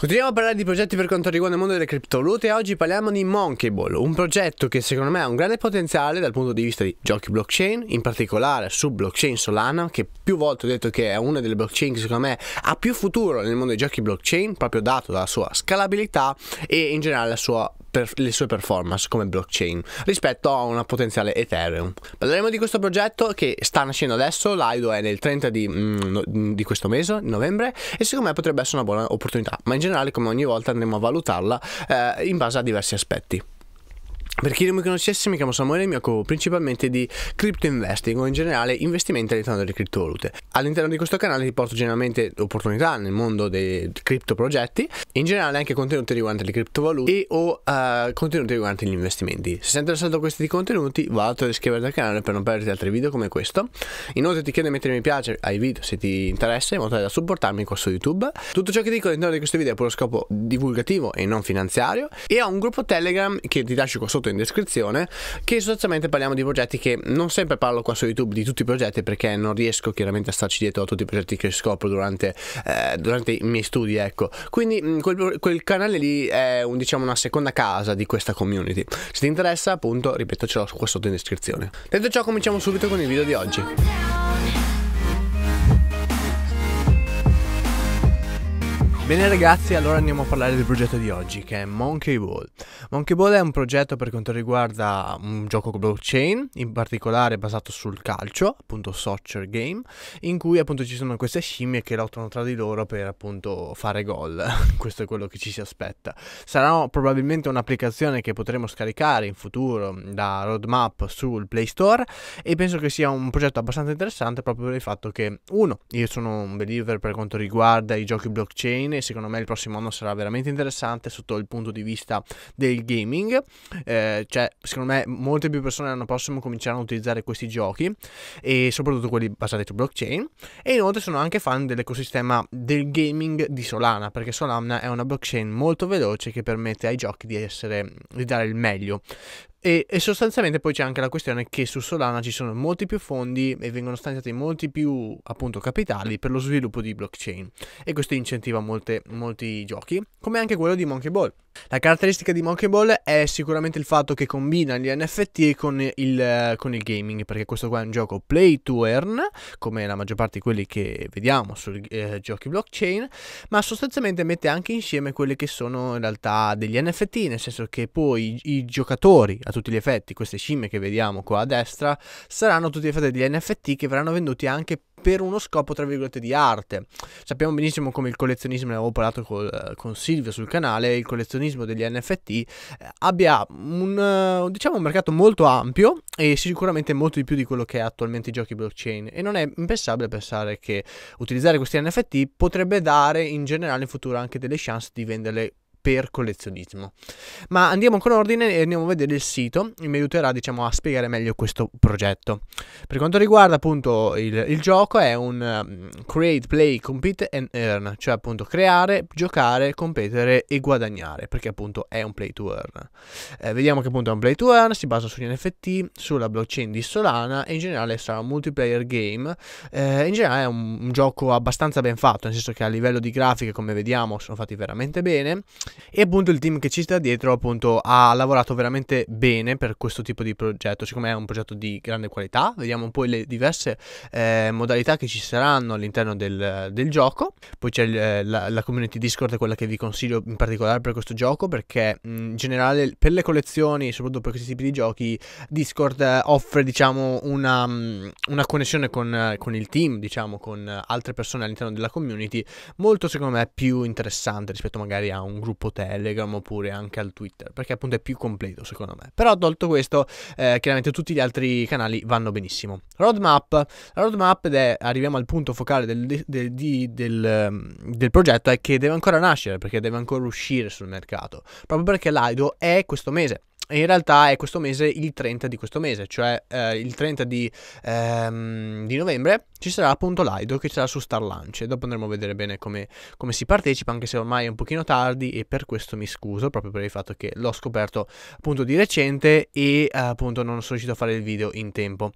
Continuiamo a parlare di progetti per quanto riguarda il mondo delle criptovalute e oggi parliamo di Monkeyball, un progetto che secondo me ha un grande potenziale dal punto di vista di giochi blockchain, in particolare su blockchain Solana, che più volte ho detto che è una delle blockchain che secondo me ha più futuro nel mondo dei giochi blockchain, proprio dato la sua scalabilità e in generale la sua per le sue performance come blockchain rispetto a una potenziale Ethereum. Parleremo di questo progetto che sta nascendo adesso, l'AIDO è nel 30 di, mm, mm, di questo mese, novembre, e secondo me potrebbe essere una buona opportunità, ma in generale come ogni volta andremo a valutarla eh, in base a diversi aspetti. Per chi non mi conoscesse, mi chiamo Samuele e mi occupo principalmente di crypto investing o in generale investimenti all'interno delle criptovalute. All'interno di questo canale ti porto generalmente opportunità nel mondo dei cripto progetti, in generale anche contenuti riguardanti le criptovalute e o uh, contenuti riguardanti gli investimenti. Se sei interessato a questi contenuti, vado ad iscriverti al canale per non perderti altri video come questo. Inoltre ti chiedo di mettere mi piace ai video se ti interessa in modo tale da supportarmi qua su YouTube. Tutto ciò che dico all'interno di questo video è per lo scopo divulgativo e non finanziario e ho un gruppo Telegram che ti lascio qua sotto in descrizione, che sostanzialmente parliamo di progetti che non sempre parlo qua su YouTube di tutti i progetti perché non riesco chiaramente a starci dietro a tutti i progetti che scopro durante, eh, durante i miei studi, ecco. Quindi mm, quel, quel canale lì è un, diciamo una seconda casa di questa community. Se ti interessa appunto, ripeto, ce l'ho qua sotto in descrizione. Detto ciò cominciamo subito con il video di oggi. Bene ragazzi, allora andiamo a parlare del progetto di oggi che è Monkey Ball. Monkey Ball è un progetto per quanto riguarda un gioco blockchain, in particolare basato sul calcio, appunto soccer game, in cui appunto ci sono queste scimmie che lottano tra di loro per appunto fare gol. Questo è quello che ci si aspetta. Sarà probabilmente un'applicazione che potremo scaricare in futuro da roadmap sul Play Store e penso che sia un progetto abbastanza interessante proprio per il fatto che uno, io sono un believer per quanto riguarda i giochi blockchain secondo me il prossimo anno sarà veramente interessante sotto il punto di vista del gaming. Eh, cioè, secondo me molte più persone l'anno prossimo cominceranno a utilizzare questi giochi e soprattutto quelli basati su blockchain. E inoltre sono anche fan dell'ecosistema del gaming di Solana, perché Solana è una blockchain molto veloce che permette ai giochi di essere di dare il meglio. E, e, sostanzialmente poi c'è anche la questione che su Solana ci sono molti più fondi e vengono stanziati molti più appunto capitali per lo sviluppo di blockchain e questo incentiva molte, molti giochi come anche quello di Monkey Ball la caratteristica di Monkey Ball è sicuramente il fatto che combina gli NFT con il, con il gaming, perché questo qua è un gioco play to earn, come la maggior parte di quelli che vediamo sui eh, giochi blockchain, ma sostanzialmente mette anche insieme quelli che sono in realtà degli NFT, nel senso che poi i, i giocatori, a tutti gli effetti, queste scimmie che vediamo qua a destra, saranno tutti effetti degli NFT che verranno venduti anche per uno scopo, tra virgolette, di arte. Sappiamo benissimo come il collezionismo, ne avevo parlato col, eh, con Silvio sul canale, il collezionismo degli NFT eh, abbia un, eh, diciamo, un mercato molto ampio e sicuramente molto di più di quello che è attualmente i giochi blockchain. E non è impensabile pensare che utilizzare questi NFT potrebbe dare in generale in futuro anche delle chance di venderle per collezionismo. Ma andiamo con ordine e andiamo a vedere il sito, mi aiuterà diciamo a spiegare meglio questo progetto. Per quanto riguarda appunto il, il gioco è un um, create, play, compete and earn, cioè appunto creare, giocare, competere e guadagnare, perché appunto è un play to earn. Eh, vediamo che appunto è un play to earn, si basa sugli NFT, sulla blockchain di Solana e in generale sarà un multiplayer game. Eh, in generale è un, un gioco abbastanza ben fatto, nel senso che a livello di grafiche come vediamo sono fatti veramente bene. E appunto il team che ci sta dietro appunto ha lavorato veramente bene per questo tipo di progetto, siccome è un progetto di grande qualità, vediamo poi le diverse eh, modalità che ci saranno all'interno del, del gioco, poi c'è il, eh, la, la, community Discord, quella che vi consiglio in particolare per questo gioco, perché mm, in generale per le collezioni, soprattutto per questi tipi di giochi, Discord eh, offre diciamo una, mm, una connessione con, con il team, diciamo con altre persone all'interno della community, molto secondo me più interessante rispetto magari a un gruppo gruppo Telegram oppure anche al Twitter, perché appunto è più completo secondo me. Però tolto questo, eh, chiaramente tutti gli altri canali vanno benissimo. Roadmap, la roadmap ed è, arriviamo al punto focale del, del, del, ehm, del progetto, è che deve ancora nascere, perché deve ancora uscire sul mercato, proprio perché l'Aido è questo mese in realtà è questo mese il 30 di questo mese, cioè eh, il 30 di, ehm, di novembre ci sarà appunto l'Aido che sarà su Star Launch e dopo andremo a vedere bene come, come, si partecipa, anche se ormai è un pochino tardi e per questo mi scuso proprio per il fatto che l'ho scoperto appunto di recente e eh, appunto non sono riuscito a fare il video in tempo.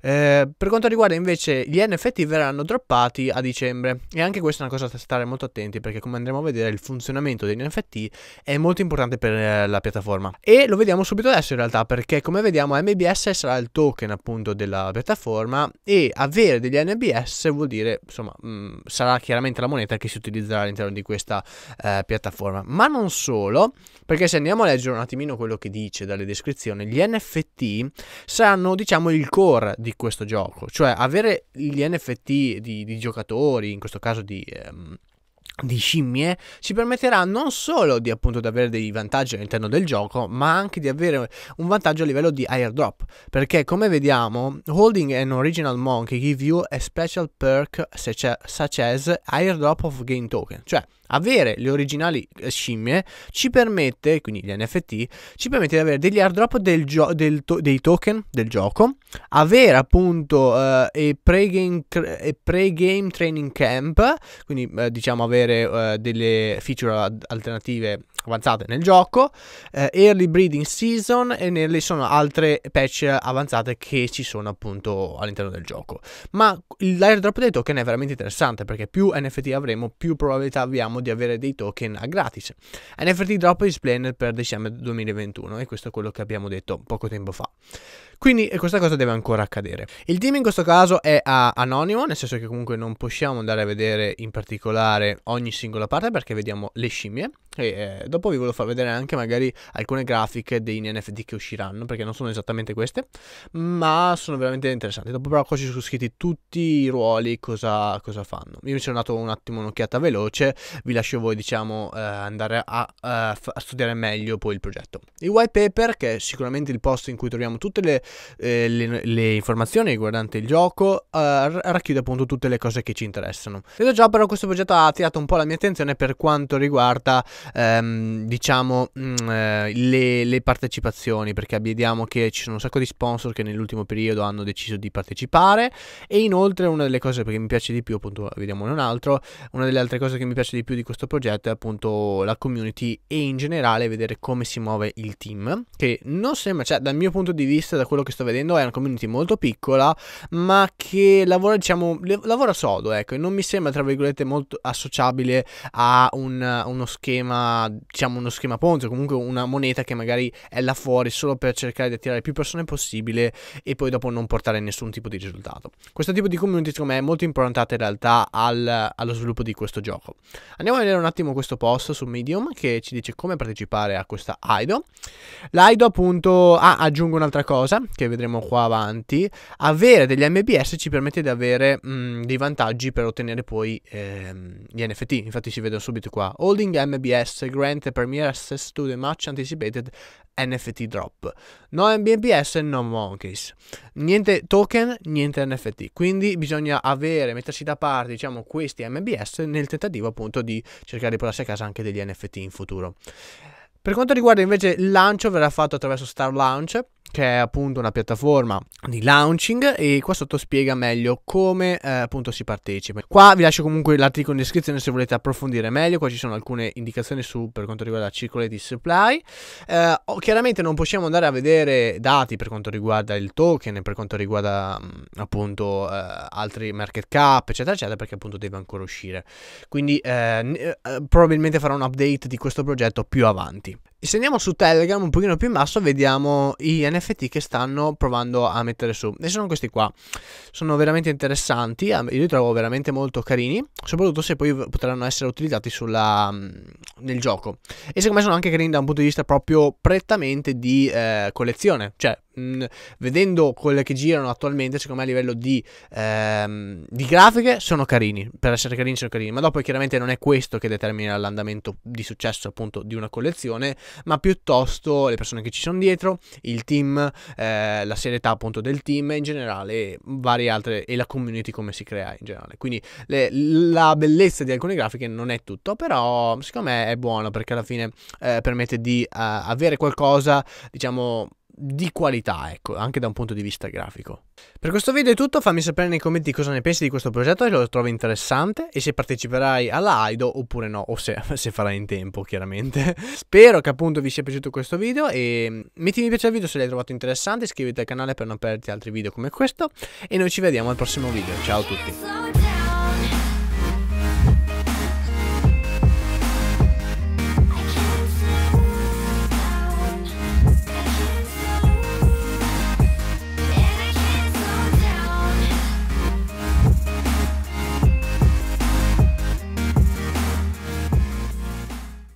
Eh, per quanto riguarda invece gli NFT verranno droppati a dicembre e anche questa è una cosa da stare molto attenti perché come andremo a vedere il funzionamento degli NFT è molto importante per eh, la piattaforma e lo vediamo subito adesso in realtà perché come vediamo MBS sarà il token appunto della piattaforma e avere degli NBS vuol dire, insomma, mh, mm, sarà chiaramente la moneta che si utilizzerà all'interno di questa eh, piattaforma. Ma non solo, perché se andiamo a leggere un attimino quello che dice dalle descrizioni, gli NFT saranno, diciamo, il core di questo gioco, cioè avere gli NFT di, di giocatori, in questo caso di... Ehm, di scimmie ci permetterà non solo di appunto di avere dei vantaggi all'interno del gioco ma anche di avere un vantaggio a livello di airdrop perché come vediamo holding an original monkey give you a special perk such as airdrop of game token cioè avere le originali eh, scimmie ci permette, quindi gli NFT, ci permette di avere degli airdrop del gio- del to- dei token del gioco, avere appunto uh, e pre-game, tra- pre-game, training camp, quindi uh, diciamo avere uh, delle feature ad- alternative avanzate nel gioco, early breeding season e nelle sono altre patch avanzate che ci sono appunto all'interno del gioco. Ma l'airdrop dei token è veramente interessante perché più NFT avremo, più probabilità abbiamo speriamo di avere dei token a gratis. NFT Drop is planned per dicembre 2021 e questo è quello che abbiamo detto poco tempo fa. Quindi eh, questa cosa deve ancora accadere. Il team in questo caso è anonimo, nel senso che comunque non possiamo andare a vedere in particolare ogni singola parte perché vediamo le scimmie. E eh, dopo vi volevo far vedere anche magari alcune grafiche dei NFT che usciranno, perché non sono esattamente queste, ma sono veramente interessanti. Dopo però qua ci sono scritti tutti i ruoli, cosa, cosa fanno. Io mi sono dato un attimo un'occhiata veloce, vi lascio voi diciamo eh, andare a, a, eh, a, studiare meglio poi il progetto. Il white paper, che è sicuramente il posto in cui troviamo tutte le, eh, le, le informazioni riguardanti il gioco, eh, racchiude appunto tutte le cose che ci interessano. Vedo già però questo progetto ha attirato un po' la mia attenzione per quanto riguarda ehm, diciamo mh, mm, eh, le, le, partecipazioni perché vediamo che ci sono un sacco di sponsor che nell'ultimo periodo hanno deciso di partecipare e inoltre una delle cose che mi piace di più appunto vediamone un altro una delle altre cose che mi piace di più di questo progetto è appunto la community e in generale vedere come si muove il team che non sembra cioè dal mio punto di vista da quello che sto vedendo è una community molto piccola ma che lavora diciamo lavora sodo ecco e non mi sembra tra virgolette molto associabile a un, uno schema schema, diciamo uno schema ponte, o comunque una moneta che magari è là fuori solo per cercare di attirare più persone possibile e poi dopo non portare nessun tipo di risultato. Questo tipo di community secondo me è molto improntata in realtà al, allo sviluppo di questo gioco. Andiamo a vedere un attimo questo post su Medium che ci dice come partecipare a questa AIDO. L'AIDO appunto, ah, aggiungo un'altra cosa che vedremo qua avanti, avere degli MBS ci permette di avere mh, dei vantaggi per ottenere poi ehm, gli NFT, infatti si vedono subito qua, holding MBS BMPS grant premier access to the much anticipated NFT drop. No MBMPS e no Monkeys. Niente token, niente NFT. Quindi bisogna avere, mettersi da parte, diciamo, questi MBS nel tentativo appunto di cercare di portarsi a casa anche degli NFT in futuro. Per quanto riguarda invece il lancio, verrà fatto attraverso Star Launch che è appunto una piattaforma di launching e qua sotto spiega meglio come eh, appunto si partecipa. Qua vi lascio comunque l'articolo in descrizione se volete approfondire meglio, qua ci sono alcune indicazioni su per quanto riguarda circoli di supply. Eh, chiaramente non possiamo andare a vedere dati per quanto riguarda il token, per quanto riguarda mh, mm, appunto eh, altri market cap, eccetera, eccetera, perché appunto deve ancora uscire. Quindi eh, eh, probabilmente farò un update di questo progetto più avanti. Se andiamo su Telegram un pochino più in basso vediamo i NFT che stanno provando a mettere su e sono questi qua, sono veramente interessanti, io li trovo veramente molto carini, soprattutto se poi potranno essere utilizzati sulla, nel gioco e secondo me sono anche carini da un punto di vista proprio prettamente di eh, collezione, cioè Mm, vedendo quelle che girano attualmente, secondo me a livello di, ehm, di grafiche sono carini, per essere carini sono carini, ma dopo chiaramente non è questo che determina l'andamento di successo appunto di una collezione, ma piuttosto le persone che ci sono dietro, il team, eh, la serietà appunto del team in generale e varie altre e la community come si crea in generale. Quindi le, la bellezza di alcune grafiche non è tutto, però secondo me è buono perché alla fine eh, permette di uh, avere qualcosa, diciamo, di qualità, ecco, anche da un punto di vista grafico. Per questo video è tutto, fammi sapere nei commenti cosa ne pensi di questo progetto, se lo trovi interessante e se parteciperai alla AIDO oppure no, o se, se farai in tempo chiaramente. Spero che appunto vi sia piaciuto questo video e metti mi piace al video se l'hai trovato interessante, iscriviti al canale per non perderti altri video come questo e noi ci vediamo al prossimo video, ciao a tutti.